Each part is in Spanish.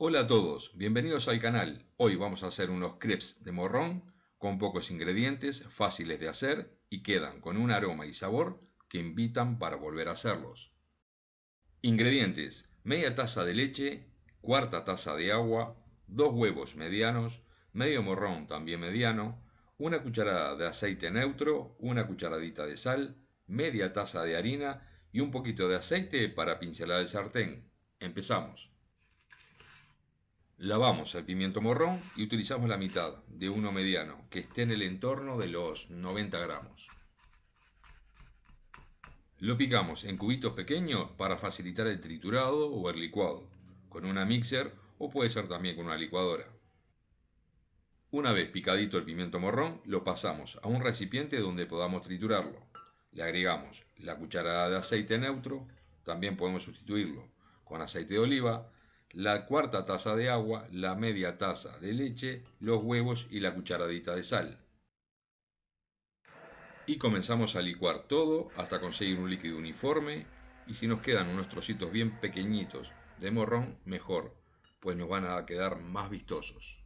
Hola a todos, bienvenidos al canal. Hoy vamos a hacer unos crepes de morrón con pocos ingredientes, fáciles de hacer y quedan con un aroma y sabor que invitan para volver a hacerlos. Ingredientes. Media taza de leche, cuarta taza de agua, dos huevos medianos, medio morrón también mediano, una cucharada de aceite neutro, una cucharadita de sal, media taza de harina y un poquito de aceite para pincelar el sartén. Empezamos. Lavamos el pimiento morrón y utilizamos la mitad de uno mediano, que esté en el entorno de los 90 gramos. Lo picamos en cubitos pequeños para facilitar el triturado o el licuado, con una mixer o puede ser también con una licuadora. Una vez picadito el pimiento morrón, lo pasamos a un recipiente donde podamos triturarlo. Le agregamos la cucharada de aceite neutro, también podemos sustituirlo con aceite de oliva, la cuarta taza de agua, la media taza de leche, los huevos y la cucharadita de sal. Y comenzamos a licuar todo hasta conseguir un líquido uniforme y si nos quedan unos trocitos bien pequeñitos de morrón, mejor, pues nos van a quedar más vistosos.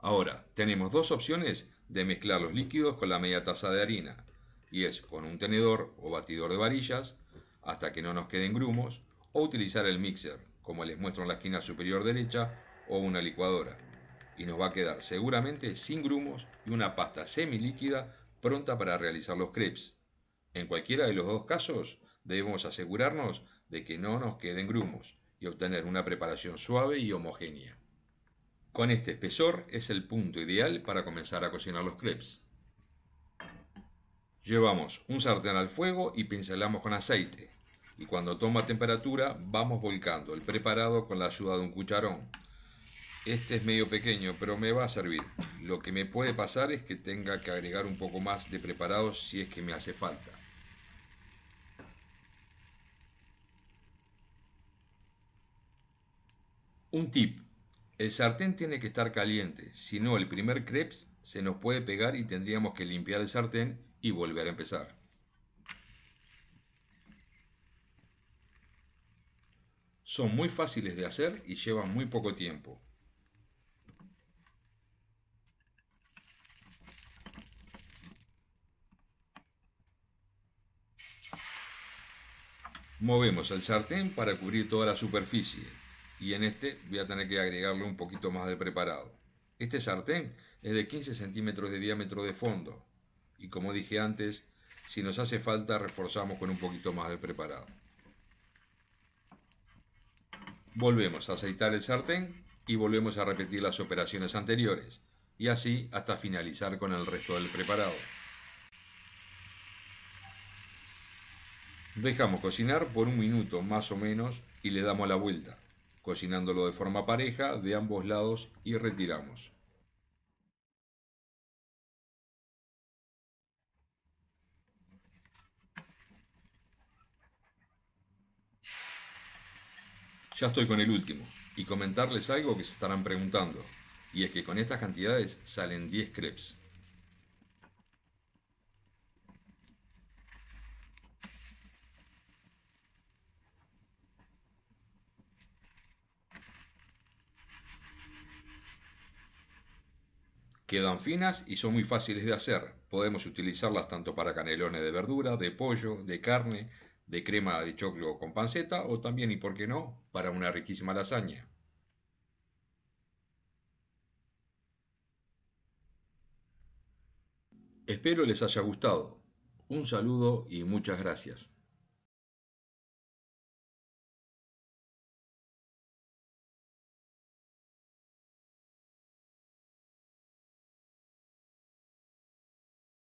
Ahora, tenemos dos opciones de mezclar los líquidos con la media taza de harina, y es con un tenedor o batidor de varillas, hasta que no nos queden grumos, o utilizar el mixer, como les muestro en la esquina superior derecha, o una licuadora. Y nos va a quedar seguramente sin grumos y una pasta semilíquida pronta para realizar los crepes. En cualquiera de los dos casos, debemos asegurarnos de que no nos queden grumos y obtener una preparación suave y homogénea. Con este espesor es el punto ideal para comenzar a cocinar los crepes. Llevamos un sartén al fuego y pincelamos con aceite y cuando toma temperatura vamos volcando el preparado con la ayuda de un cucharón. Este es medio pequeño, pero me va a servir. Lo que me puede pasar es que tenga que agregar un poco más de preparado si es que me hace falta. Un tip. El sartén tiene que estar caliente, si no el primer crepes se nos puede pegar y tendríamos que limpiar el sartén y volver a empezar. Son muy fáciles de hacer y llevan muy poco tiempo. Movemos el sartén para cubrir toda la superficie y en este voy a tener que agregarle un poquito más de preparado. Este sartén es de 15 centímetros de diámetro de fondo y como dije antes, si nos hace falta reforzamos con un poquito más de preparado. Volvemos a aceitar el sartén y volvemos a repetir las operaciones anteriores, y así hasta finalizar con el resto del preparado. Dejamos cocinar por un minuto más o menos y le damos la vuelta, cocinándolo de forma pareja de ambos lados y retiramos. Ya estoy con el último, y comentarles algo que se estarán preguntando, y es que con estas cantidades salen 10 crepes. Quedan finas y son muy fáciles de hacer. Podemos utilizarlas tanto para canelones de verdura, de pollo, de carne, de crema de choclo con panceta o también, y por qué no, para una riquísima lasaña. Espero les haya gustado. Un saludo y muchas gracias.